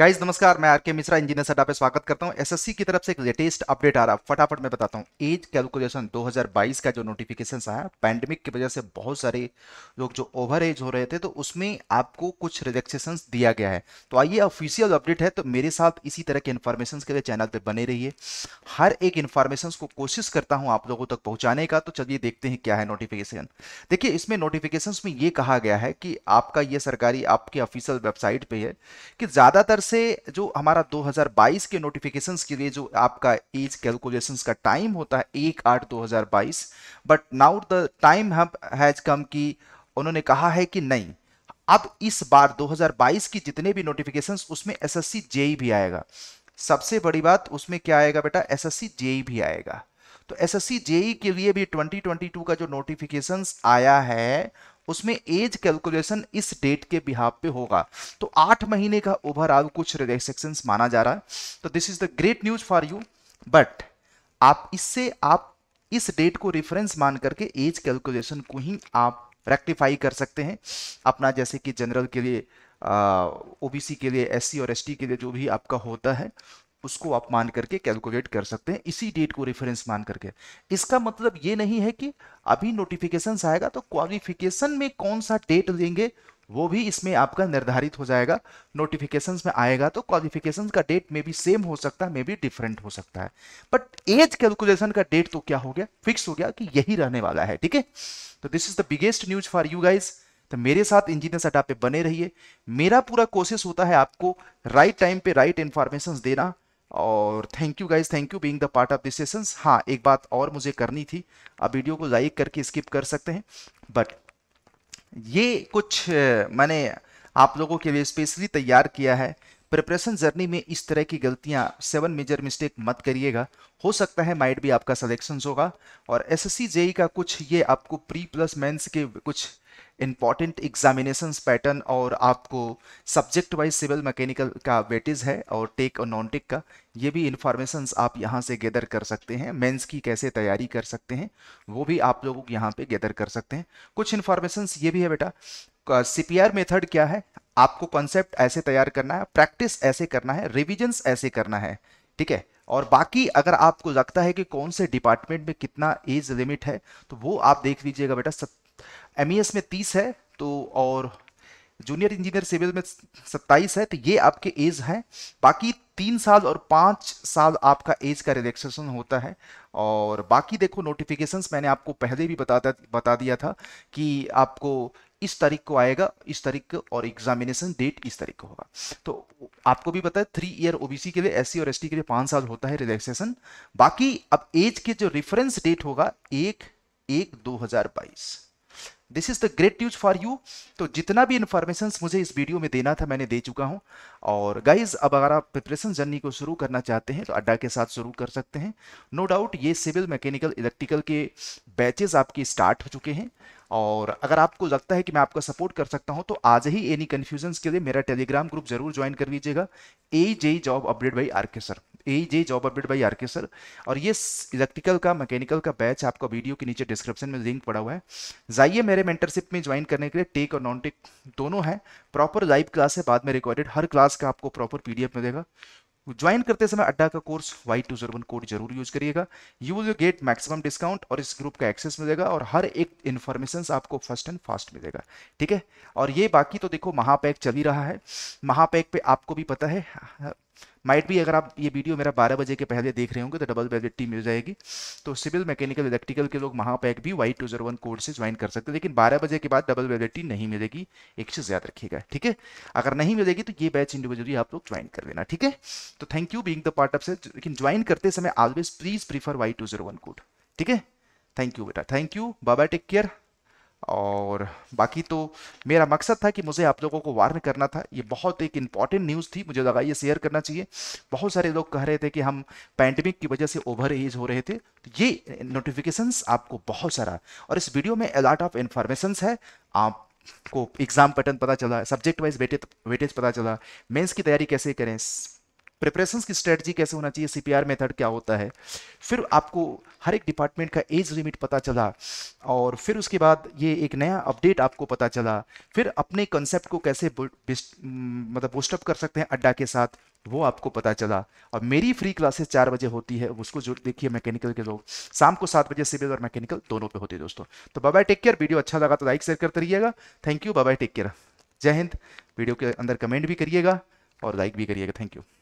guys नमस्कार मैं R K Mishra engineer sir पे स्वागत करता हूं एसएससी की तरफ से एक लेटेस्ट अपडेट आ रहा है फटाफट मैं बताता हूं एज कैलकुलेशन 2022 का जो नोटिफिकेशन आया पैंडमिक की वजह से बहुत सारे लोग जो ओवर एज हो रहे थे तो उसमें आपको कुछ रिलैक्सेशन दिया गया है तो आइए ऑफिशियल अपडेट है तो मेरे साथ इसी तरह के इन्फॉर्मेशन के लिए चैनल पर बने रहिए हर एक इन्फॉर्मेशन को कोशिश करता हूँ आप लोगों तक पहुँचाने का तो चलिए देखते हैं क्या है नोटिफिकेशन देखिए इसमें नोटिफिकेशन में ये कहा गया है कि आपका ये सरकारी आपकी ऑफिशियल वेबसाइट पर है कि ज़्यादातर से जो हमारा 2022 के नोटिफिकेशन के लिए जो आपका एज कैलकुलेशन का टाइम होता है एक आठ 2022 but now the time has come कि उन्होंने कहा है कि नहीं अब इस बार 2022 की जितने भी नोटिफिकेशन उसमें एस जेई भी आएगा सबसे बड़ी बात उसमें क्या आएगा बेटा एस जेई भी आएगा तो एस जेई के लिए भी 2022 का जो नोटिफिकेशन आया है उसमें एज कैलकुलेशन इस डेट के बिहाव पे होगा तो आठ महीने का ओवरऑल कुछ रिलैक्सेशन माना जा रहा है तो this is the great news for you but आप इससे आप इस डेट को रेफरेंस मान करके एज कैलकुलेशन को ही आप रेक्टिफाई कर सकते हैं अपना जैसे कि जनरल के लिए ओबीसी के लिए एससी और एसटी के लिए जो भी आपका होता है उसको आप मान करके कैलकुलेट कर सकते हैं इसी डेट को रेफरेंस मान करके इसका मतलब ये नहीं है कि अभी नोटिफिकेशन आएगा तो क्वालिफिकेशन में कौन सा डेट लेंगे वो भी इसमें आपका निर्धारित हो जाएगा नोटिफिकेशन में आएगा तो क्वालिफिकेशन का डेट में भी सेम हो सकता है मे भी डिफरेंट हो सकता है बट एज कैलकुलेशन का डेट तो क्या हो गया फिक्स हो गया कि यही रहने वाला है ठीक है तो this is the biggest news for you guys तो मेरे साथ इंजीनियर सटा पे बने रहिए मेरा पूरा कोशिश होता है आपको राइट टाइम पे राइट इन्फॉर्मेशन देना और thank you guys thank you being the part of this sessions हाँ एक बात और मुझे करनी थी आप वीडियो को लाइक करके स्किप कर सकते हैं बट ये कुछ मैंने आप लोगों के लिए स्पेशली तैयार किया है प्रिपरेशन जर्नी में इस तरह की गलतियां सेवन मेजर मिस्टेक मत करिएगा हो सकता है माइट भी आपका सिलेक्शन होगा और एस एस जेई का कुछ ये आपको प्री प्लस मेंस के कुछ इम्पॉर्टेंट एग्जामिनेशन पैटर्न और आपको सब्जेक्ट वाइज सिविल मैकेनिकल का वेटेज है और टेक और नॉन टेक का ये भी इंफॉर्मेशन आप यहाँ से गैदर कर सकते हैं मेंस की कैसे तैयारी कर सकते हैं वो भी आप लोग यहाँ पे गैदर कर सकते हैं कुछ इन्फॉर्मेशंस ये भी है बेटा सीपीआर मेथड क्या है आपको कॉन्सेप्ट ऐसे तैयार करना है प्रैक्टिस ऐसे करना है रिविजन्स ऐसे करना है ठीक है और बाकी अगर आपको लगता है कि कौन से डिपार्टमेंट में कितना एज लिमिट है तो वो आप देख लीजिएगा बेटा एम e में तीस है तो और जूनियर इंजीनियर सिविल में सत्ताईस है तो ये आपके एज हैं बाकी तीन साल और पाँच साल आपका एज का रिलैक्सेशन होता है और बाकी देखो नोटिफिकेशंस मैंने आपको पहले भी बताता बता दिया था कि आपको इस तारीख को आएगा इस तारीख को और एग्जामिनेशन डेट इस तारीख को होगा तो आपको भी पता है थ्री ईयर ओबीसी के लिए एससी और एसटी के लिए पांच साल होता है रिलैक्सेशन बाकी अब एज के जो रेफरेंस डेट होगा एक एक दो हजार बाईस this is the great news for you तो जितना भी इन्फॉर्मेशन मुझे इस वीडियो में देना था मैंने दे चुका हूँ और गाइज अब अगर आप प्रिपरेशन जर्नी को शुरू करना चाहते हैं तो अड्डा के साथ शुरू कर सकते हैं नो no डाउट ये सिविल मैकेनिकल इलेक्ट्रिकल के बैचेज आपके स्टार्ट हो चुके हैं और अगर आपको लगता है कि मैं आपका सपोर्ट कर सकता हूँ तो आज ही एनी कन्फ्यूजन्स के लिए मेरा टेलीग्राम ग्रुप जरूर ज्वाइन कर लीजिएगा a J job update by R K sir a job update by R K sir और ये इलेक्ट्रिकल का मैकेनिकल का बैच आपको वीडियो के नीचे डिस्क्रिप्शन में लिंक पड़ा हुआ है जाइए मेरे मेंटरशिप में ज्वाइन करने के लिए टेक और नॉन टेक दोनों है प्रॉपर लाइव क्लास है बाद में रिकॉर्डेड हर क्लास का आपको प्रॉपर पी मिलेगा ज्वाइन करते समय अड्डा का course Y two zero one code जरूर यूज करिएगा you will get maximum discount और इस ग्रुप का एक्सेस मिलेगा और हर एक इन्फॉर्मेशन आपको फर्स्ट एंड फास्ट मिलेगा ठीक है और ये बाकी तो देखो महापैक चल ही रहा है महापैक पे आपको भी पता है माइट भी अगर आप ये वीडियो मेरा बारह बजे के पहले देख रहे होंगे तो डबल बेलेट टीम मिल जाएगी तो सिविल मैकेनिकल इलेक्ट्रिकल के लोग महापैक भी Y two zero one code से ज्वाइन कर सकते हैं लेकिन बारह बजे के बाद डबल टीम नहीं मिलेगी एक से ज्यादा रखिएगा ठीक है अगर नहीं मिलेगी तो ये बैच इंडिविजुअली आप लोग ज्वाइन कर लेना ठीक है तो thank you being the part of से लेकिन ज्वाइन करते समय always please prefer Y two zero one code ठीक है थैंक यू बेटा थैंक यू बाबा टेक केयर और बाकी तो मेरा मकसद था कि मुझे आप लोगों को वार्न करना था ये बहुत एक इम्पॉर्टेंट न्यूज़ थी मुझे लगा ये शेयर करना चाहिए बहुत सारे लोग कह रहे थे कि हम पैंडमिक की वजह से ओवर एज हो रहे थे तो ये नोटिफिकेशंस आपको बहुत सारा और इस वीडियो में अलाट ऑफ इन्फॉर्मेशंस है आप को एग्जाम पैटर्न पता चला सब्जेक्ट वाइज वेटेज वेटेज पता चला मेंस की तैयारी कैसे करें प्रिपरेशन की स्ट्रेटजी कैसे होना चाहिए सीपीआर मेथड क्या होता है फिर आपको हर एक डिपार्टमेंट का एज लिमिट पता चला और फिर उसके बाद ये एक नया अपडेट आपको पता चला फिर अपने कंसेप्ट को कैसे मतलब बूस्टअप कर सकते हैं अड्डा के साथ वो आपको पता चला और मेरी फ्री क्लासेस चार बजे होती है उसको जो देखिए मैकेनिकल के लोग शाम को सात बजे सिविल और मैकेनिकल दोनों पे होती है दोस्तों तो बाबा टेक केयर वीडियो अच्छा लगा तो लाइक शेयर करते रहिएगा थैंक यू बाबा टेक केयर जय हिंद वीडियो के अंदर कमेंट भी करिएगा और लाइक भी करिएगा थैंक यू